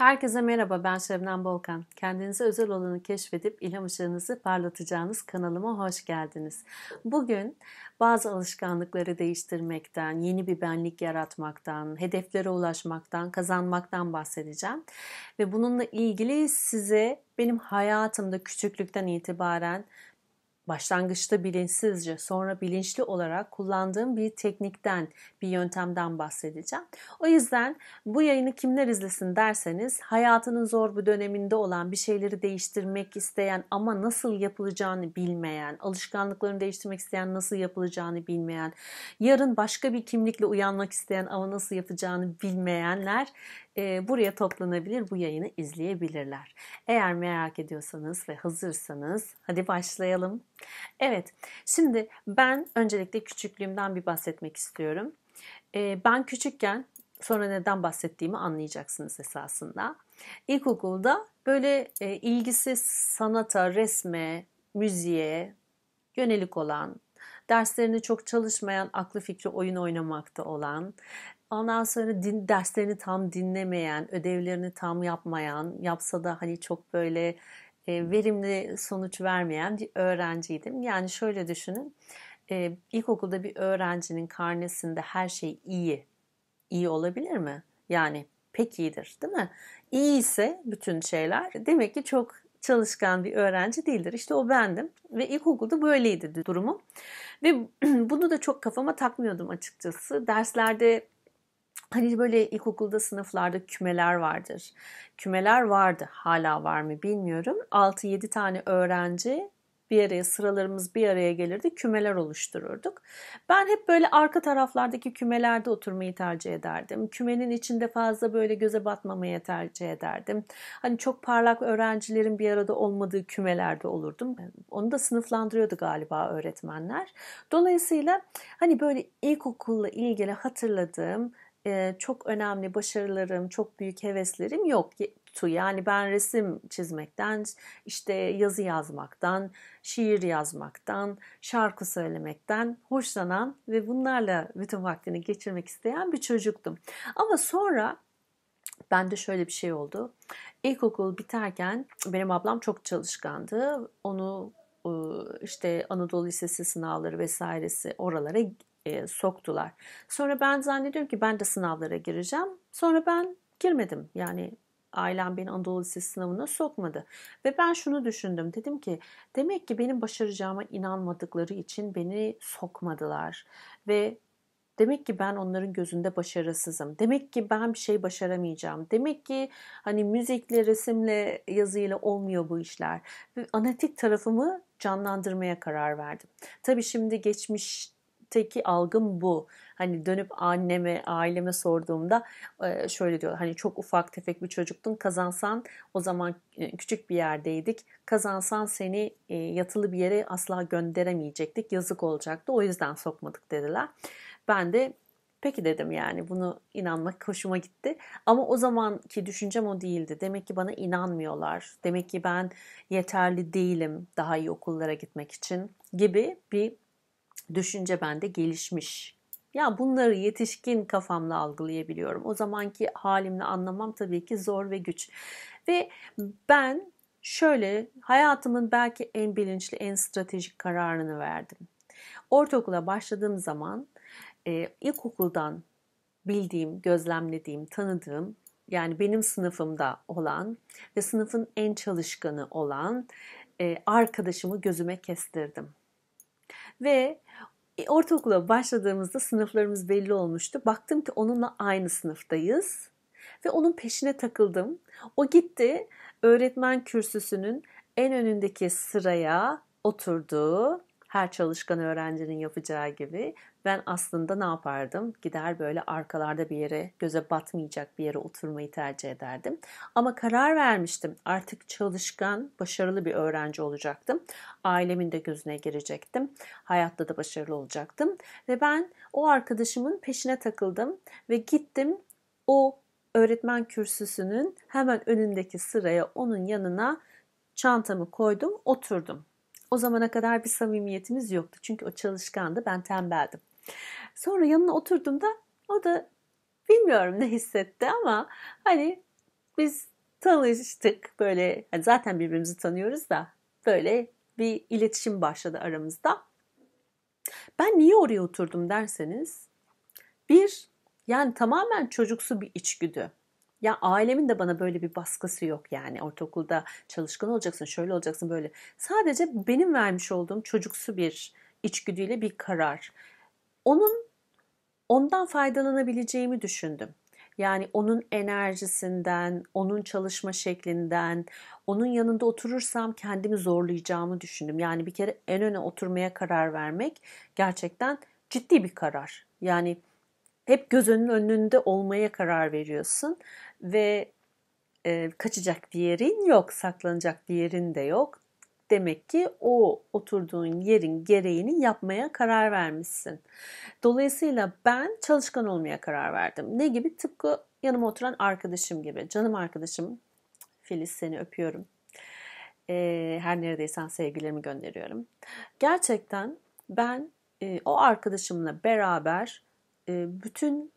Herkese merhaba ben Şebnem Balkan. Kendinize özel olanı keşfedip ilham ışığınızı parlatacağınız kanalıma hoş geldiniz. Bugün bazı alışkanlıkları değiştirmekten, yeni bir benlik yaratmaktan, hedeflere ulaşmaktan, kazanmaktan bahsedeceğim. Ve bununla ilgili size benim hayatımda küçüklükten itibaren Başlangıçta bilinçsizce sonra bilinçli olarak kullandığım bir teknikten, bir yöntemden bahsedeceğim. O yüzden bu yayını kimler izlesin derseniz hayatının zor bir döneminde olan bir şeyleri değiştirmek isteyen ama nasıl yapılacağını bilmeyen, alışkanlıklarını değiştirmek isteyen nasıl yapılacağını bilmeyen, yarın başka bir kimlikle uyanmak isteyen ama nasıl yapacağını bilmeyenler e, buraya toplanabilir, bu yayını izleyebilirler. Eğer merak ediyorsanız ve hazırsanız hadi başlayalım. Evet, şimdi ben öncelikle küçüklüğümden bir bahsetmek istiyorum. E, ben küçükken sonra neden bahsettiğimi anlayacaksınız esasında. İlkokulda böyle e, ilgisi sanata, resme, müziğe yönelik olan derslerini çok çalışmayan, aklı fikri oyun oynamakta olan, ondan sonra din, derslerini tam dinlemeyen, ödevlerini tam yapmayan, yapsa da hani çok böyle e, verimli sonuç vermeyen bir öğrenciydim. Yani şöyle düşünün, e, ilkokulda bir öğrencinin karnesinde her şey iyi, iyi olabilir mi? Yani pek iyidir değil mi? İyi ise bütün şeyler demek ki çok çalışkan bir öğrenci değildir. İşte o bendim ve ilkokulda böyleydi durumum. Ve bunu da çok kafama takmıyordum açıkçası. Derslerde Hani böyle ilkokulda sınıflarda kümeler vardır. Kümeler vardı. Hala var mı bilmiyorum. 6-7 tane öğrenci bir araya sıralarımız bir araya gelirdi. Kümeler oluştururduk. Ben hep böyle arka taraflardaki kümelerde oturmayı tercih ederdim. Kümenin içinde fazla böyle göze batmamaya tercih ederdim. Hani çok parlak öğrencilerin bir arada olmadığı kümelerde olurdum. Onu da sınıflandırıyordu galiba öğretmenler. Dolayısıyla hani böyle ilkokulla ilgili hatırladığım e, çok önemli başarılarım, çok büyük heveslerim yok. Yani ben resim çizmekten, işte yazı yazmaktan, şiir yazmaktan, şarkı söylemekten hoşlanan ve bunlarla bütün vaktini geçirmek isteyen bir çocuktum. Ama sonra bende şöyle bir şey oldu. İlkokul biterken benim ablam çok çalışkandı. Onu ıı, işte Anadolu Lisesi sınavları vesairesi oralara e, soktular. Sonra ben zannediyorum ki ben de sınavlara gireceğim. Sonra ben girmedim. Yani ailem beni Anadolu Lisesi sınavına sokmadı. Ve ben şunu düşündüm. Dedim ki demek ki benim başaracağıma inanmadıkları için beni sokmadılar. Ve Demek ki ben onların gözünde başarısızım. Demek ki ben bir şey başaramayacağım. Demek ki hani müzikle, resimle, yazıyla olmuyor bu işler. Ve analitik tarafımı canlandırmaya karar verdim. Tabii şimdi geçmiş çocukluk'taki algım bu. Hani dönüp anneme, aileme sorduğumda e, şöyle diyor Hani çok ufak tefek bir çocuktun. Kazansan o zaman e, küçük bir yerdeydik. Kazansan seni e, yatılı bir yere asla gönderemeyecektik. Yazık olacaktı. O yüzden sokmadık dediler. Ben de Peki dedim yani bunu inanmak hoşuma gitti. Ama o zamanki düşüncem o değildi. Demek ki bana inanmıyorlar. Demek ki ben yeterli değilim daha iyi okullara gitmek için gibi bir düşünce bende gelişmiş. Ya bunları yetişkin kafamla algılayabiliyorum. O zamanki halimle anlamam tabii ki zor ve güç. Ve ben şöyle hayatımın belki en bilinçli, en stratejik kararını verdim. Ortaokula başladığım zaman e, ilkokuldan bildiğim, gözlemlediğim, tanıdığım yani benim sınıfımda olan ve sınıfın en çalışkanı olan e, arkadaşımı gözüme kestirdim. Ve e, ortaokula başladığımızda sınıflarımız belli olmuştu. Baktım ki onunla aynı sınıftayız ve onun peşine takıldım. O gitti öğretmen kürsüsünün en önündeki sıraya oturdu her çalışkan öğrencinin yapacağı gibi ben aslında ne yapardım? Gider böyle arkalarda bir yere, göze batmayacak bir yere oturmayı tercih ederdim. Ama karar vermiştim. Artık çalışkan, başarılı bir öğrenci olacaktım. Ailemin de gözüne girecektim. Hayatta da başarılı olacaktım. Ve ben o arkadaşımın peşine takıldım ve gittim o öğretmen kürsüsünün hemen önündeki sıraya onun yanına çantamı koydum, oturdum. O zamana kadar bir samimiyetimiz yoktu. Çünkü o çalışkandı, ben tembeldim. Sonra yanına oturduğumda o da bilmiyorum ne hissetti ama hani biz tanıştık böyle yani zaten birbirimizi tanıyoruz da böyle bir iletişim başladı aramızda. Ben niye oraya oturdum derseniz bir yani tamamen çocuksu bir içgüdü. Ya ailemin de bana böyle bir baskısı yok yani. Ortaokulda çalışkan olacaksın, şöyle olacaksın, böyle. Sadece benim vermiş olduğum çocuksu bir içgüdüyle bir karar. Onun ondan faydalanabileceğimi düşündüm. Yani onun enerjisinden, onun çalışma şeklinden, onun yanında oturursam kendimi zorlayacağımı düşündüm. Yani bir kere en öne oturmaya karar vermek gerçekten ciddi bir karar. Yani hep gözünün önünde olmaya karar veriyorsun ve e, kaçacak bir yerin yok, saklanacak bir yerin de yok. Demek ki o oturduğun yerin gereğini yapmaya karar vermişsin. Dolayısıyla ben çalışkan olmaya karar verdim. Ne gibi? Tıpkı yanıma oturan arkadaşım gibi. Canım arkadaşım Filiz seni öpüyorum. E, her neredeysen sevgilerimi gönderiyorum. Gerçekten ben e, o arkadaşımla beraber ee, bütün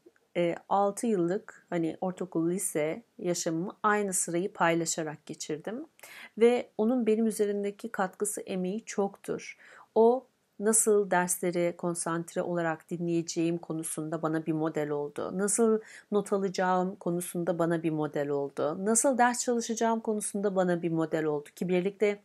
6 e, yıllık hani ortaokul lise yaşamımı aynı sırayı paylaşarak geçirdim. Ve onun benim üzerindeki katkısı emeği çoktur. O nasıl derslere konsantre olarak dinleyeceğim konusunda bana bir model oldu. Nasıl not alacağım konusunda bana bir model oldu. Nasıl ders çalışacağım konusunda bana bir model oldu ki birlikte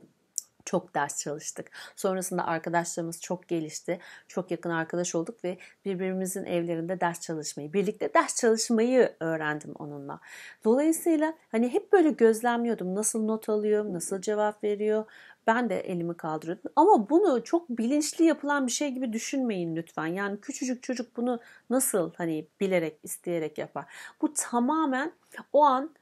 çok ders çalıştık. Sonrasında arkadaşlarımız çok gelişti. Çok yakın arkadaş olduk ve birbirimizin evlerinde ders çalışmayı, birlikte ders çalışmayı öğrendim onunla. Dolayısıyla hani hep böyle gözlemliyordum. Nasıl not alıyor, nasıl cevap veriyor, ben de elimi kaldırıyordum. Ama bunu çok bilinçli yapılan bir şey gibi düşünmeyin lütfen. Yani küçücük çocuk bunu nasıl hani bilerek, isteyerek yapar. Bu tamamen o an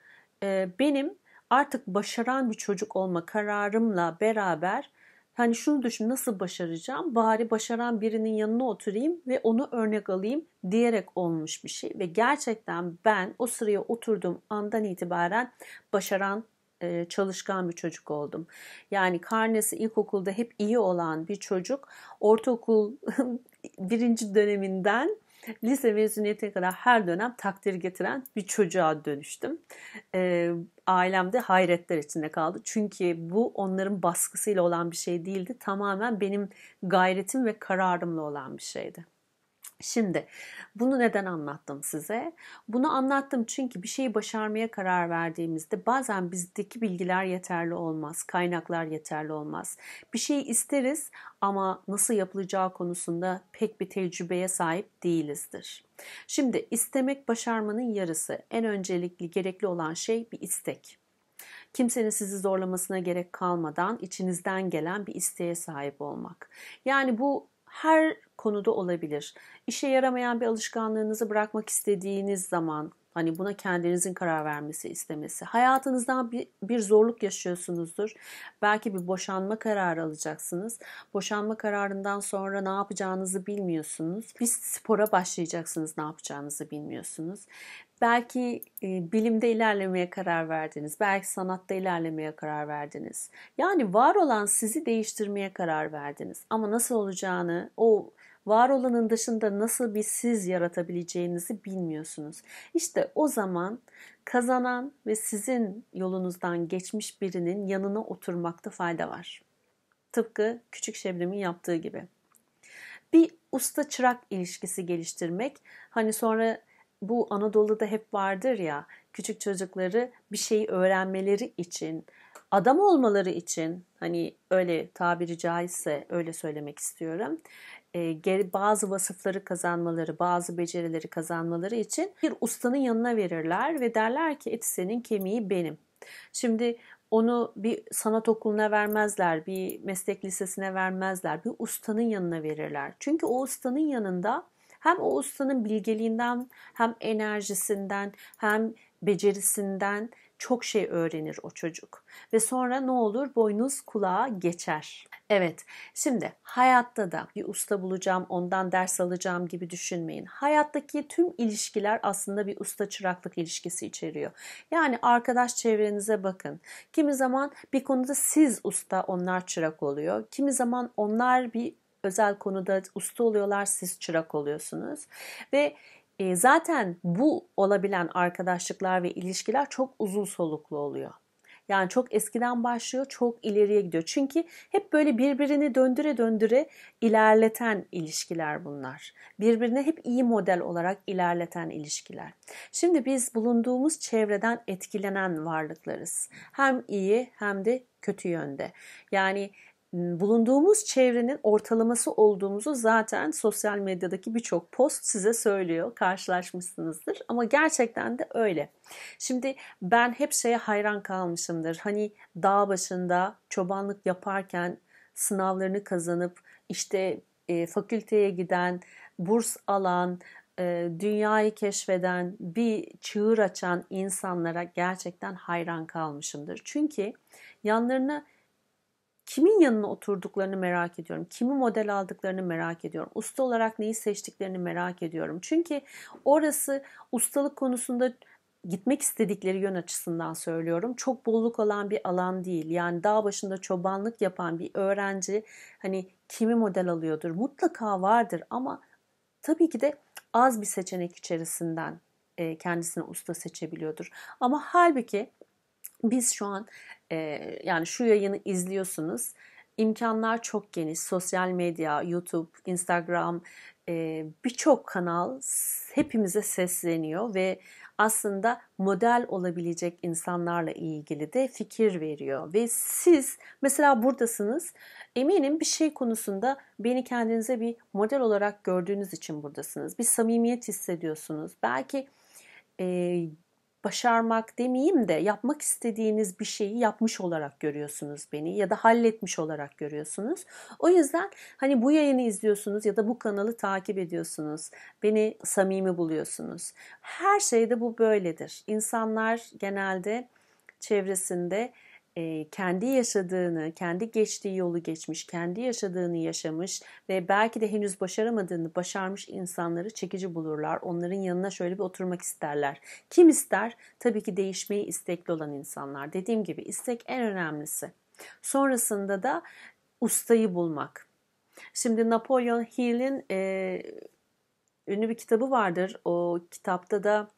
benim artık başaran bir çocuk olma kararımla beraber hani şunu düşün nasıl başaracağım bari başaran birinin yanına oturayım ve onu örnek alayım diyerek olmuş bir şey. Ve gerçekten ben o sıraya oturduğum andan itibaren başaran e, çalışkan bir çocuk oldum. Yani karnesi ilkokulda hep iyi olan bir çocuk ortaokul birinci döneminden lise mezuniyetine kadar her dönem takdir getiren bir çocuğa dönüştüm. E, ailem de hayretler içinde kaldı. Çünkü bu onların baskısıyla olan bir şey değildi. Tamamen benim gayretim ve kararımla olan bir şeydi. Şimdi bunu neden anlattım size? Bunu anlattım çünkü bir şeyi başarmaya karar verdiğimizde bazen bizdeki bilgiler yeterli olmaz, kaynaklar yeterli olmaz. Bir şeyi isteriz ama nasıl yapılacağı konusunda pek bir tecrübeye sahip değilizdir. Şimdi istemek başarmanın yarısı. En öncelikli gerekli olan şey bir istek. Kimsenin sizi zorlamasına gerek kalmadan içinizden gelen bir isteğe sahip olmak. Yani bu her konuda olabilir. İşe yaramayan bir alışkanlığınızı bırakmak istediğiniz zaman Hani buna kendinizin karar vermesi istemesi. Hayatınızdan bir, bir zorluk yaşıyorsunuzdur. Belki bir boşanma kararı alacaksınız. Boşanma kararından sonra ne yapacağınızı bilmiyorsunuz. Bir spora başlayacaksınız ne yapacağınızı bilmiyorsunuz. Belki e, bilimde ilerlemeye karar verdiniz. Belki sanatta ilerlemeye karar verdiniz. Yani var olan sizi değiştirmeye karar verdiniz. Ama nasıl olacağını, o var olanın dışında nasıl bir siz yaratabileceğinizi bilmiyorsunuz. İşte o zaman kazanan ve sizin yolunuzdan geçmiş birinin yanına oturmakta fayda var. Tıpkı küçük Şebnem'in yaptığı gibi. Bir usta çırak ilişkisi geliştirmek hani sonra bu Anadolu'da hep vardır ya küçük çocukları bir şeyi öğrenmeleri için adam olmaları için hani öyle tabiri caizse öyle söylemek istiyorum. E, bazı vasıfları kazanmaları, bazı becerileri kazanmaları için bir ustanın yanına verirler ve derler ki eti senin kemiği benim. Şimdi onu bir sanat okuluna vermezler, bir meslek lisesine vermezler, bir ustanın yanına verirler. Çünkü o ustanın yanında hem o ustanın bilgeliğinden, hem enerjisinden, hem becerisinden çok şey öğrenir o çocuk. Ve sonra ne olur? Boynuz kulağa geçer. Evet, şimdi hayatta da bir usta bulacağım, ondan ders alacağım gibi düşünmeyin. Hayattaki tüm ilişkiler aslında bir usta çıraklık ilişkisi içeriyor. Yani arkadaş çevrenize bakın. Kimi zaman bir konuda siz usta, onlar çırak oluyor. Kimi zaman onlar bir özel konuda usta oluyorlar, siz çırak oluyorsunuz. Ve e, zaten bu olabilen arkadaşlıklar ve ilişkiler çok uzun soluklu oluyor. Yani çok eskiden başlıyor, çok ileriye gidiyor. Çünkü hep böyle birbirini döndüre döndüre ilerleten ilişkiler bunlar. Birbirine hep iyi model olarak ilerleten ilişkiler. Şimdi biz bulunduğumuz çevreden etkilenen varlıklarız. Hem iyi hem de kötü yönde. Yani Iı, bulunduğumuz çevrenin ortalaması olduğumuzu zaten sosyal medyadaki birçok post size söylüyor. Karşılaşmışsınızdır ama gerçekten de öyle. Şimdi ben hep şeye hayran kalmışımdır. Hani dağ başında çobanlık yaparken sınavlarını kazanıp işte e, fakülteye giden, burs alan, e, dünyayı keşfeden, bir çığır açan insanlara gerçekten hayran kalmışımdır. Çünkü yanlarına kimin yanına oturduklarını merak ediyorum. Kimi model aldıklarını merak ediyorum. Usta olarak neyi seçtiklerini merak ediyorum. Çünkü orası ustalık konusunda gitmek istedikleri yön açısından söylüyorum. Çok bolluk olan bir alan değil. Yani dağ başında çobanlık yapan bir öğrenci hani kimi model alıyordur? Mutlaka vardır ama tabii ki de az bir seçenek içerisinden kendisine usta seçebiliyordur. Ama halbuki biz şu an e, yani şu yayını izliyorsunuz. İmkanlar çok geniş. Sosyal medya, YouTube, Instagram, e, birçok kanal hepimize sesleniyor ve aslında model olabilecek insanlarla ilgili de fikir veriyor. Ve siz mesela buradasınız. Eminim bir şey konusunda beni kendinize bir model olarak gördüğünüz için buradasınız. Bir samimiyet hissediyorsunuz. Belki e, başarmak demeyeyim de yapmak istediğiniz bir şeyi yapmış olarak görüyorsunuz beni ya da halletmiş olarak görüyorsunuz. O yüzden hani bu yayını izliyorsunuz ya da bu kanalı takip ediyorsunuz. Beni samimi buluyorsunuz. Her şeyde bu böyledir. İnsanlar genelde çevresinde e, kendi yaşadığını, kendi geçtiği yolu geçmiş, kendi yaşadığını yaşamış ve belki de henüz başaramadığını başarmış insanları çekici bulurlar. Onların yanına şöyle bir oturmak isterler. Kim ister? Tabii ki değişmeyi istekli olan insanlar. Dediğim gibi istek en önemlisi. Sonrasında da ustayı bulmak. Şimdi Napolyon Hill'in e, ünlü bir kitabı vardır. O kitapta da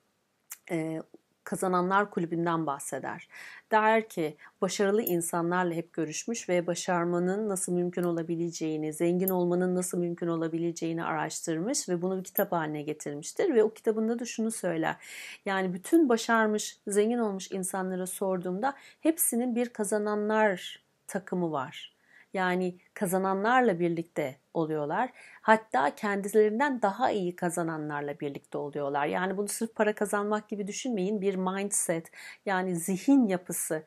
e, Kazananlar Kulübü'nden bahseder. Der ki başarılı insanlarla hep görüşmüş ve başarmanın nasıl mümkün olabileceğini, zengin olmanın nasıl mümkün olabileceğini araştırmış ve bunu bir kitap haline getirmiştir. Ve o kitabında da şunu söyler. Yani bütün başarmış, zengin olmuş insanlara sorduğumda hepsinin bir kazananlar takımı var yani kazananlarla birlikte oluyorlar. Hatta kendilerinden daha iyi kazananlarla birlikte oluyorlar. Yani bunu sırf para kazanmak gibi düşünmeyin. Bir mindset yani zihin yapısı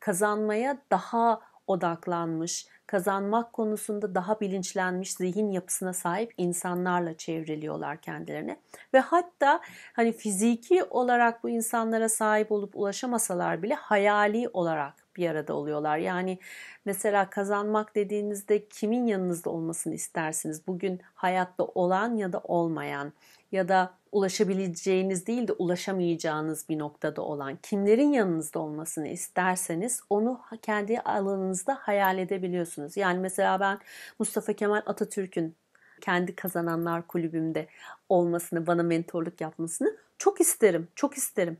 kazanmaya daha odaklanmış, kazanmak konusunda daha bilinçlenmiş zihin yapısına sahip insanlarla çevriliyorlar kendilerine. Ve hatta hani fiziki olarak bu insanlara sahip olup ulaşamasalar bile hayali olarak bir arada oluyorlar. Yani mesela kazanmak dediğinizde kimin yanınızda olmasını istersiniz? Bugün hayatta olan ya da olmayan ya da ulaşabileceğiniz değil de ulaşamayacağınız bir noktada olan kimlerin yanınızda olmasını isterseniz onu kendi alanınızda hayal edebiliyorsunuz. Yani mesela ben Mustafa Kemal Atatürk'ün kendi kazananlar kulübümde olmasını, bana mentorluk yapmasını çok isterim, çok isterim.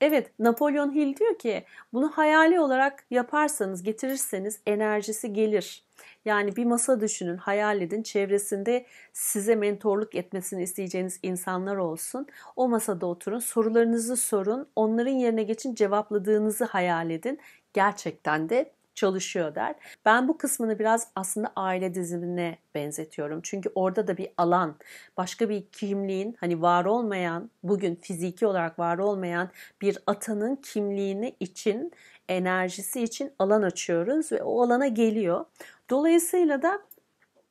Evet Napolyon Hill diyor ki bunu hayali olarak yaparsanız getirirseniz enerjisi gelir. Yani bir masa düşünün, hayal edin. Çevresinde size mentorluk etmesini isteyeceğiniz insanlar olsun. O masada oturun, sorularınızı sorun, onların yerine geçin cevapladığınızı hayal edin. Gerçekten de çalışıyor der. Ben bu kısmını biraz aslında aile dizimine benzetiyorum. Çünkü orada da bir alan, başka bir kimliğin hani var olmayan, bugün fiziki olarak var olmayan bir atanın kimliğini için enerjisi için alan açıyoruz ve o alana geliyor. Dolayısıyla da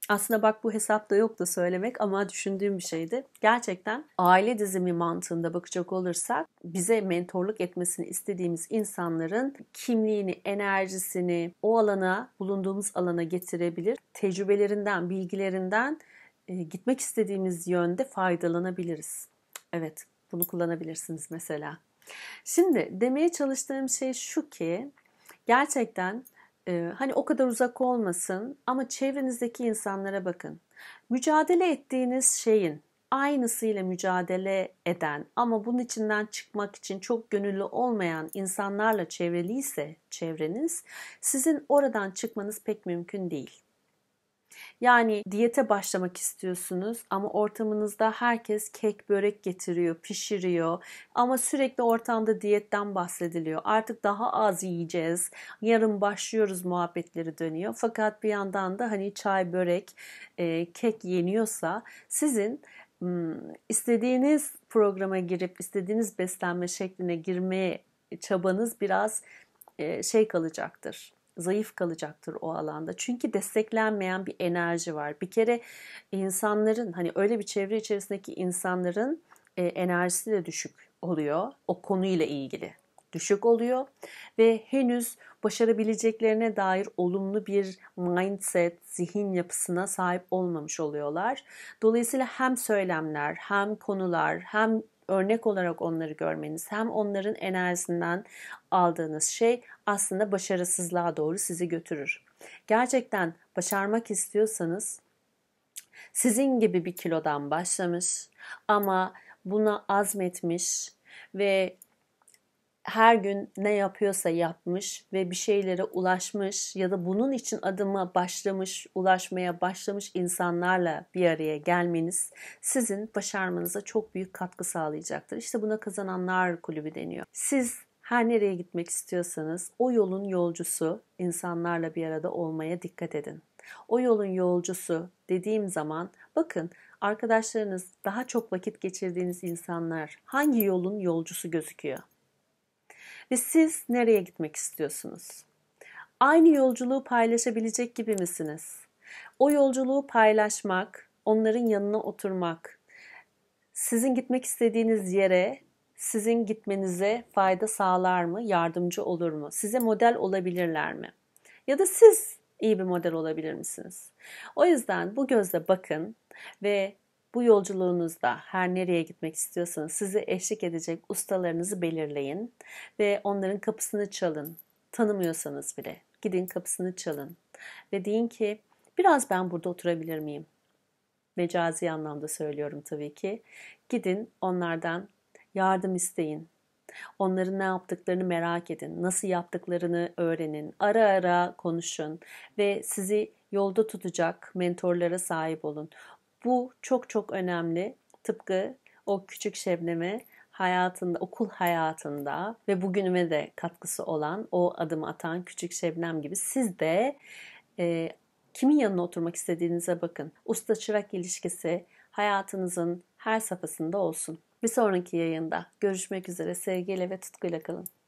aslında bak bu hesapta yoktu söylemek ama düşündüğüm bir şeydi. Gerçekten aile dizimi mantığında bakacak olursak bize mentorluk etmesini istediğimiz insanların kimliğini, enerjisini o alana, bulunduğumuz alana getirebilir. Tecrübelerinden, bilgilerinden e, gitmek istediğimiz yönde faydalanabiliriz. Evet, bunu kullanabilirsiniz mesela. Şimdi demeye çalıştığım şey şu ki gerçekten ee, hani o kadar uzak olmasın ama çevrenizdeki insanlara bakın. Mücadele ettiğiniz şeyin aynısıyla mücadele eden ama bunun içinden çıkmak için çok gönüllü olmayan insanlarla çevreliyse çevreniz sizin oradan çıkmanız pek mümkün değil. Yani diyete başlamak istiyorsunuz ama ortamınızda herkes kek börek getiriyor, pişiriyor ama sürekli ortamda diyetten bahsediliyor. Artık daha az yiyeceğiz, yarın başlıyoruz muhabbetleri dönüyor. Fakat bir yandan da hani çay, börek, e, kek yeniyorsa sizin hmm, istediğiniz programa girip istediğiniz beslenme şekline girmeye çabanız biraz e, şey kalacaktır zayıf kalacaktır o alanda. Çünkü desteklenmeyen bir enerji var. Bir kere insanların hani öyle bir çevre içerisindeki insanların e, enerjisi de düşük oluyor o konuyla ilgili. Düşük oluyor ve henüz başarabileceklerine dair olumlu bir mindset, zihin yapısına sahip olmamış oluyorlar. Dolayısıyla hem söylemler, hem konular, hem örnek olarak onları görmeniz hem onların enerjisinden aldığınız şey aslında başarısızlığa doğru sizi götürür. Gerçekten başarmak istiyorsanız sizin gibi bir kilodan başlamış ama buna azmetmiş ve her gün ne yapıyorsa yapmış ve bir şeylere ulaşmış ya da bunun için adıma başlamış, ulaşmaya başlamış insanlarla bir araya gelmeniz sizin başarmanıza çok büyük katkı sağlayacaktır. İşte buna kazananlar kulübü deniyor. Siz her nereye gitmek istiyorsanız o yolun yolcusu insanlarla bir arada olmaya dikkat edin. O yolun yolcusu dediğim zaman bakın arkadaşlarınız daha çok vakit geçirdiğiniz insanlar hangi yolun yolcusu gözüküyor? Ve siz nereye gitmek istiyorsunuz? Aynı yolculuğu paylaşabilecek gibi misiniz? O yolculuğu paylaşmak, onların yanına oturmak, sizin gitmek istediğiniz yere sizin gitmenize fayda sağlar mı, yardımcı olur mu? Size model olabilirler mi? Ya da siz iyi bir model olabilir misiniz? O yüzden bu gözle bakın ve bu yolculuğunuzda her nereye gitmek istiyorsanız sizi eşlik edecek ustalarınızı belirleyin ve onların kapısını çalın. Tanımıyorsanız bile gidin kapısını çalın ve deyin ki biraz ben burada oturabilir miyim? Mecazi anlamda söylüyorum tabii ki. Gidin onlardan yardım isteyin. Onların ne yaptıklarını merak edin, nasıl yaptıklarını öğrenin, ara ara konuşun ve sizi yolda tutacak mentorlara sahip olun. Bu çok çok önemli. Tıpkı o küçük Şebnem'e hayatında, okul hayatında ve bugünüme de katkısı olan o adım atan küçük Şebnem gibi siz de e, kimin yanına oturmak istediğinize bakın. Usta çırak ilişkisi hayatınızın her safhasında olsun. Bir sonraki yayında görüşmek üzere sevgiyle ve tutkuyla kalın.